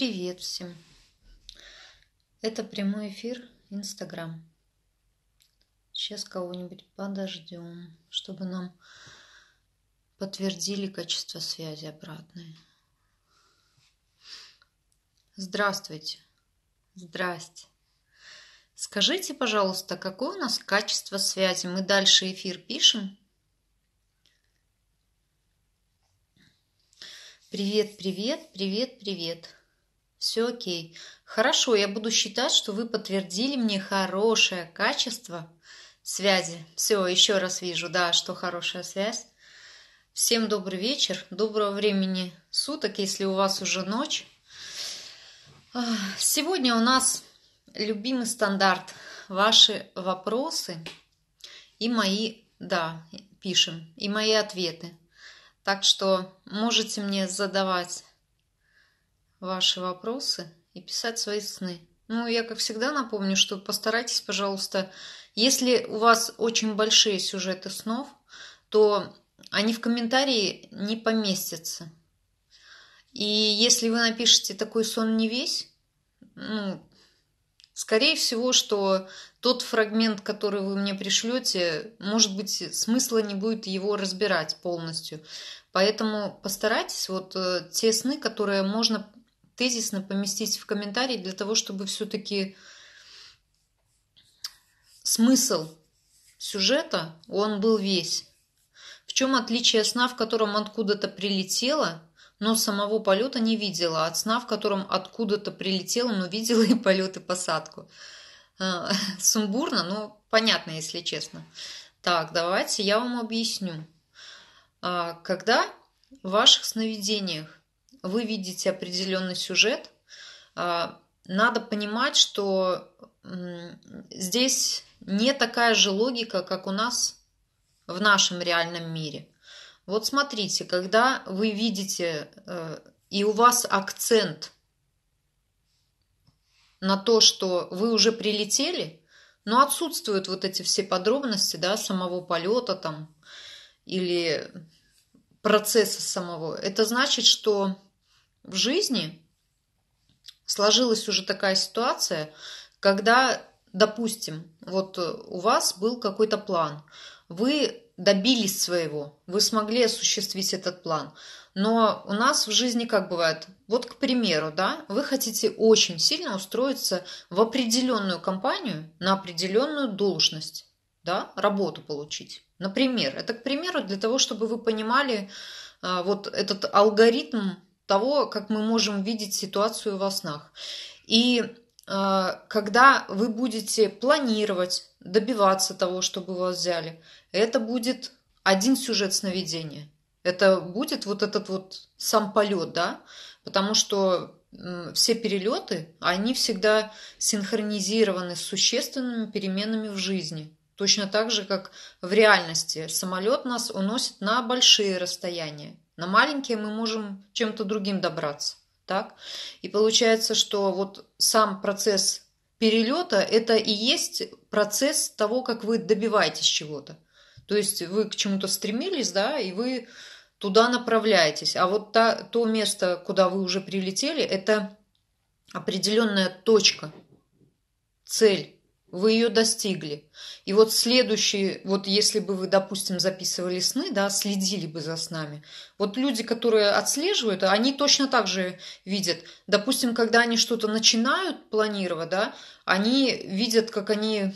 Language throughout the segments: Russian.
Привет всем! Это прямой эфир Инстаграм. Сейчас кого-нибудь подождем, чтобы нам подтвердили качество связи обратное. Здравствуйте! Здрасте! Скажите, пожалуйста, какое у нас качество связи? Мы дальше эфир пишем? Привет, привет, привет, привет. Все окей. Хорошо, я буду считать, что вы подтвердили мне хорошее качество связи. Все, еще раз вижу, да, что хорошая связь. Всем добрый вечер, доброго времени суток, если у вас уже ночь. А, сегодня у нас любимый стандарт. Ваши вопросы и мои, да, пишем, и мои ответы. Так что можете мне задавать ваши вопросы и писать свои сны. Ну, я, как всегда, напомню, что постарайтесь, пожалуйста, если у вас очень большие сюжеты снов, то они в комментарии не поместятся. И если вы напишете «такой сон не весь», ну, скорее всего, что тот фрагмент, который вы мне пришлете, может быть, смысла не будет его разбирать полностью. Поэтому постарайтесь вот э, те сны, которые можно тезисно поместить в комментарий для того, чтобы все-таки смысл сюжета он был весь. В чем отличие сна, в котором откуда-то прилетела, но самого полета не видела, от сна, в котором откуда-то прилетела, но видела и полет, и посадку. А, сумбурно, но понятно, если честно. Так, давайте я вам объясню. А, когда в ваших сновидениях вы видите определенный сюжет, а, надо понимать, что здесь не такая же логика, как у нас в нашем реальном мире. Вот смотрите, когда вы видите э, и у вас акцент на то, что вы уже прилетели, но отсутствуют вот эти все подробности да, самого полета там или процесса самого, это значит, что в жизни сложилась уже такая ситуация, когда, допустим, вот э, у вас был какой-то план, вы добились своего, вы смогли осуществить этот план. Но у нас в жизни как бывает? Вот, к примеру, да, вы хотите очень сильно устроиться в определенную компанию на определенную должность, да, работу получить. Например, это, к примеру, для того, чтобы вы понимали а, вот этот алгоритм того, как мы можем видеть ситуацию во снах. И э, когда вы будете планировать, добиваться того, чтобы вас взяли, это будет один сюжет сновидения. Это будет вот этот вот сам полет, да, потому что все перелеты, они всегда синхронизированы с существенными переменами в жизни. Точно так же, как в реальности самолет нас уносит на большие расстояния. На маленькие мы можем чем-то другим добраться. Так? И получается, что вот сам процесс перелета – это и есть процесс того, как вы добиваетесь чего-то. То есть вы к чему-то стремились, да, и вы туда направляетесь. А вот та, то место, куда вы уже прилетели, это определенная точка, цель вы ее достигли. И вот следующие, вот если бы вы, допустим, записывали сны, да, следили бы за снами, вот люди, которые отслеживают, они точно так же видят. Допустим, когда они что-то начинают планировать, да, они видят, как они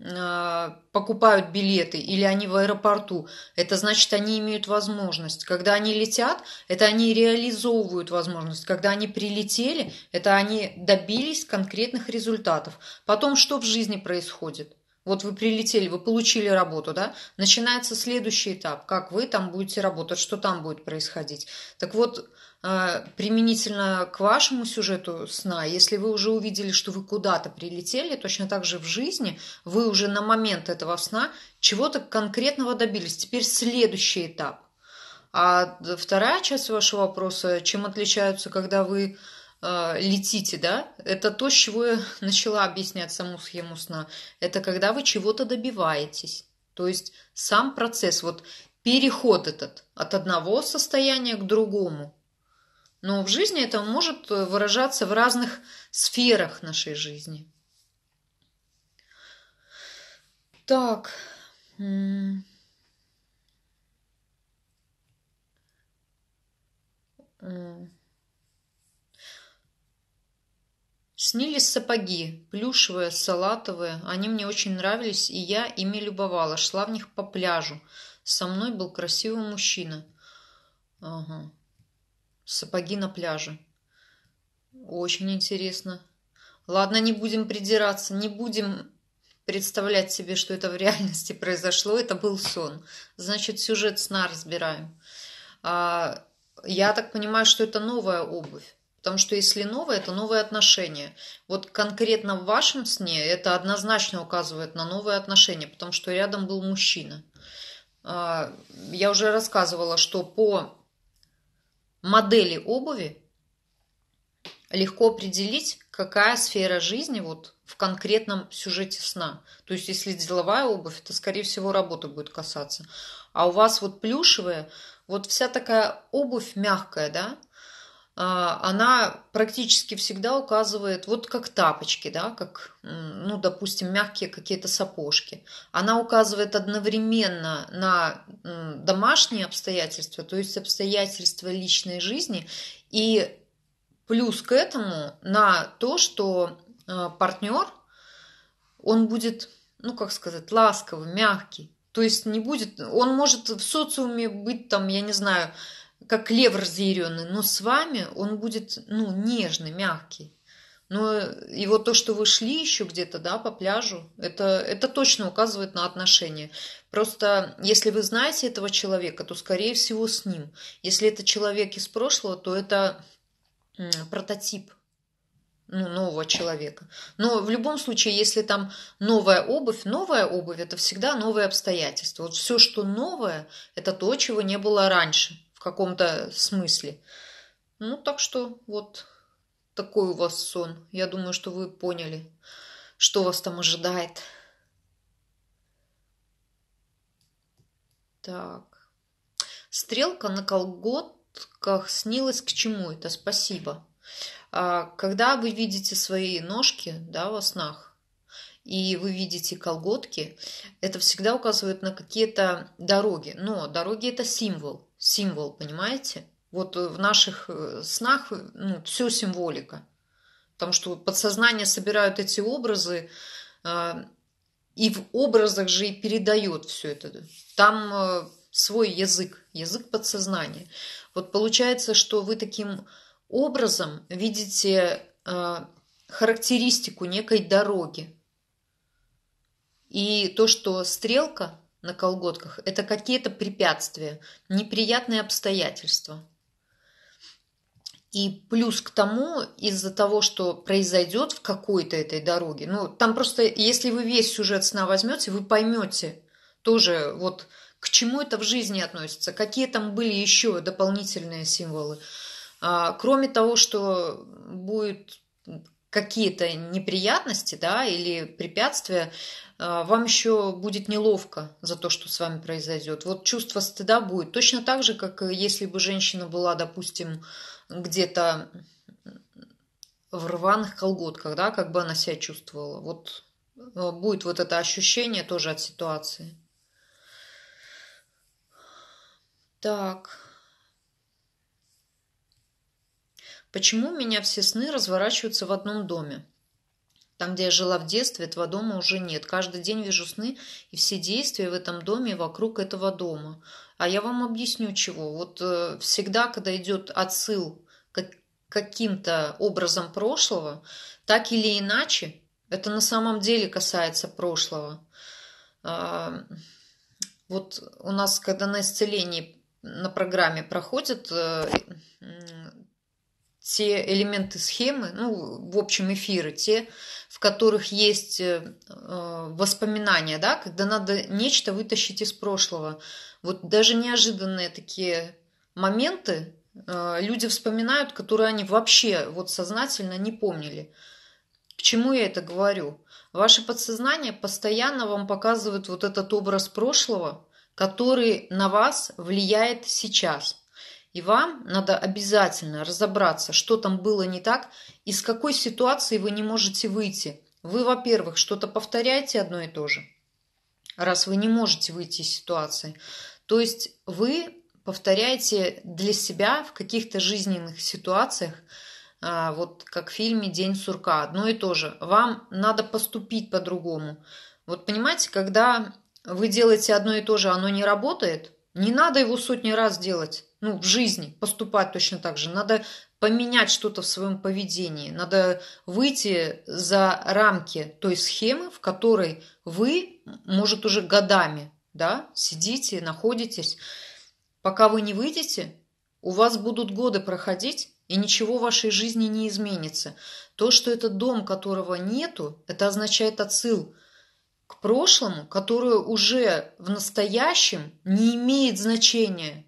а, покупают билеты или они в аэропорту, это значит, они имеют возможность. Когда они летят, это они реализовывают возможность. Когда они прилетели, это они добились конкретных результатов. Потом, что в жизни происходит? Вот вы прилетели, вы получили работу, да? Начинается следующий этап, как вы там будете работать, что там будет происходить. Так вот, а, применительно к вашему сюжету сна, если вы уже увидели, что вы куда-то прилетели, точно так же в жизни вы уже на момент этого сна чего-то конкретного добились. Теперь следующий этап. А вторая часть вашего вопроса, чем отличаются, когда вы э, летите, да, это то, с чего я начала объяснять саму схему сна. Это когда вы чего-то добиваетесь. То есть сам процесс, вот переход этот от одного состояния к другому – но в жизни это может э, выражаться в разных сферах нашей жизни. Так. Снились сапоги, плюшевые, салатовые. Они мне очень нравились, и я ими любовала. Шла в них по пляжу. Со мной был красивый мужчина. Ага. Сапоги на пляже. Очень интересно. Ладно, не будем придираться, не будем представлять себе, что это в реальности произошло. Это был сон. Значит, сюжет сна разбираем. А, я так понимаю, что это новая обувь. Потому что если новое, это новые отношения. Вот конкретно в вашем сне это однозначно указывает на новые отношения, потому что рядом был мужчина. А, я уже рассказывала, что по модели обуви легко определить, какая сфера жизни вот в конкретном сюжете сна. То есть, если деловая обувь, то, скорее всего, работа будет касаться. А у вас вот плюшевая, вот вся такая обувь мягкая, да, а, она практически всегда указывает, вот как тапочки, да, как, ну, допустим, мягкие какие-то сапожки. Она указывает одновременно на домашние обстоятельства, то есть обстоятельства личной жизни, и плюс к этому на то, что а, партнер, он будет, ну, как сказать, ласковый, мягкий. То есть не будет, он может в социуме быть там, я не знаю, как лев разъяренный, но с вами он будет, ну, нежный, мягкий. Но его то, что вы шли еще где-то, да, по пляжу, это, это точно указывает на отношения. Просто если вы знаете этого человека, то, скорее всего, с ним. Если это человек из прошлого, то это прототип ну, нового человека. Но в любом случае, если там новая обувь, новая обувь – это всегда новые обстоятельства. Вот все, что новое, это то, чего не было раньше – в каком-то смысле. Ну, так что вот такой у вас сон. Я думаю, что вы поняли, что вас там ожидает. Так. Стрелка на колготках снилась к чему это? Спасибо. А, когда вы видите свои ножки, да, во снах, и вы видите колготки, это всегда указывает на какие-то дороги. Но дороги – это символ символ, понимаете? Вот э, в наших э, снах э, ну, все символика. Потому что подсознание собирают эти образы, а, и в образах же и передает все это. Там свой язык, язык подсознания. Вот получается, что вы таким образом видите а, характеристику некой дороги. И то, что стрелка на колготках. Это какие-то препятствия, неприятные обстоятельства. И плюс к тому, из-за того, что произойдет в какой-то этой дороге, ну, там просто, если вы весь сюжет сна возьмете, вы поймете тоже вот к чему это в жизни относится, какие там были еще дополнительные символы. А, кроме того, что будет какие-то неприятности, да, или препятствия, а, вам еще будет неловко за то, что с вами произойдет. Вот чувство стыда будет точно так же, как если бы женщина была, допустим, где-то в рваных колготках, да, как бы она себя чувствовала. Вот а, будет вот это ощущение тоже от ситуации. Так. Почему у меня все сны разворачиваются в одном доме? Там, где я жила в детстве, этого дома уже нет. Каждый день вижу сны и все действия в этом доме вокруг этого дома. А я вам объясню чего. Вот э, всегда, когда идет отсыл как, каким-то образом прошлого, так или иначе, это на самом деле касается прошлого. Э, вот у нас, когда на исцелении на программе проходят э, те элементы схемы, ну, в общем, эфиры, те, в которых есть э, э, воспоминания, да, когда надо нечто вытащить из прошлого. Вот даже неожиданные такие моменты э, люди вспоминают, которые они вообще вот сознательно не помнили. К чему я это говорю? Ваше подсознание постоянно вам показывает вот этот образ прошлого, который на вас влияет сейчас – и вам надо обязательно разобраться, что там было не так, из какой ситуации вы не можете выйти. Вы, во-первых, что-то повторяете одно и то же, раз вы не можете выйти из ситуации. То есть вы повторяете для себя в каких-то жизненных ситуациях, а, вот как в фильме «День сурка», одно и то же. Вам надо поступить по-другому. Вот понимаете, когда вы делаете одно и то же, оно не работает, не надо его сотни раз делать ну, в жизни поступать точно так же. Надо поменять что-то в своем поведении. Надо выйти за рамки той схемы, в которой вы, может, уже годами да, сидите, находитесь. Пока вы не выйдете, у вас будут годы проходить, и ничего в вашей жизни не изменится. То, что это дом, которого нету, это означает отсыл к прошлому, которое уже в настоящем не имеет значения –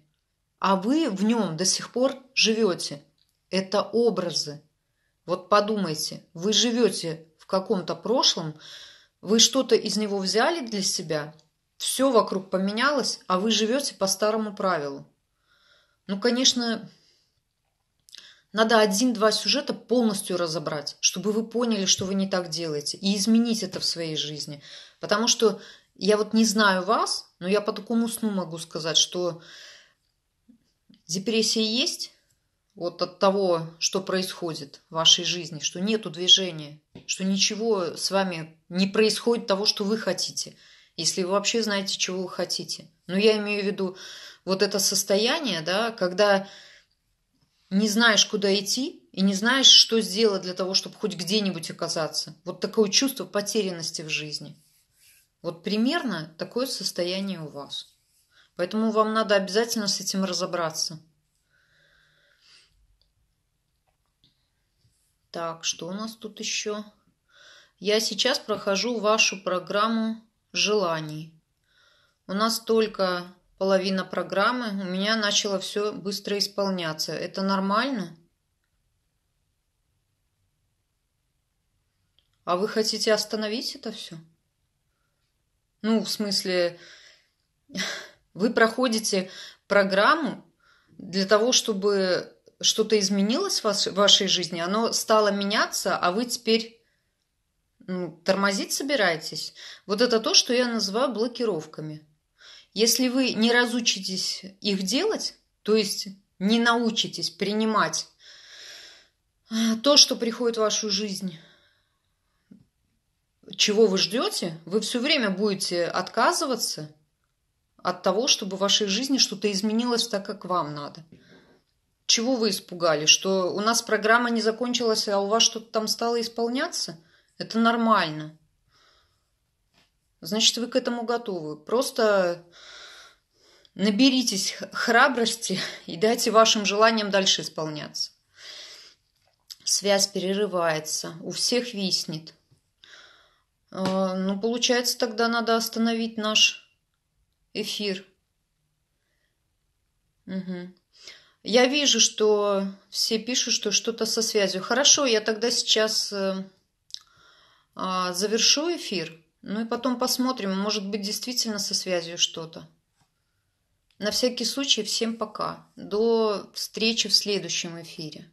а вы в нем до сих пор живете. Это образы. Вот подумайте, вы живете в каком-то прошлом, вы что-то из него взяли для себя, все вокруг поменялось, а вы живете по старому правилу. Ну, конечно, надо один-два сюжета полностью разобрать, чтобы вы поняли, что вы не так делаете, и изменить это в своей жизни. Потому что я вот не знаю вас, но я по такому сну могу сказать, что Депрессия есть вот от того, что происходит в вашей жизни, что нету движения, что ничего с вами не происходит того, что вы хотите, если вы вообще знаете, чего вы хотите. Но я имею в виду вот это состояние, да, когда не знаешь, куда идти, и не знаешь, что сделать для того, чтобы хоть где-нибудь оказаться. Вот такое чувство потерянности в жизни. Вот примерно такое состояние у вас. Поэтому вам надо обязательно с этим разобраться. Так, что у нас тут еще? Я сейчас прохожу вашу программу желаний. У нас только половина программы, у меня начало все быстро исполняться. Это нормально? А вы хотите остановить это все? Ну, в смысле, вы проходите программу для того, чтобы что-то изменилось в, вашей жизни, оно стало меняться, а вы теперь ну, тормозить собираетесь. Вот это то, что я называю блокировками. Если вы не разучитесь их делать, то есть не научитесь принимать э, то, что приходит в вашу жизнь, чего вы ждете, вы все время будете отказываться – от того, чтобы в вашей жизни что-то изменилось так, как вам надо. Чего вы испугали, Что у нас программа не закончилась, а у вас что-то там стало исполняться? Это нормально. Значит, вы к этому готовы. Просто наберитесь храбрости и дайте вашим желаниям дальше исполняться. Связь перерывается, у всех виснет. Э, ну, получается, тогда надо остановить наш эфир. Угу. Я вижу, что все пишут, что что-то со связью. Хорошо, я тогда сейчас э, а, завершу эфир, ну и потом посмотрим, может быть действительно со связью что-то. На всякий случай всем пока. До встречи в следующем эфире.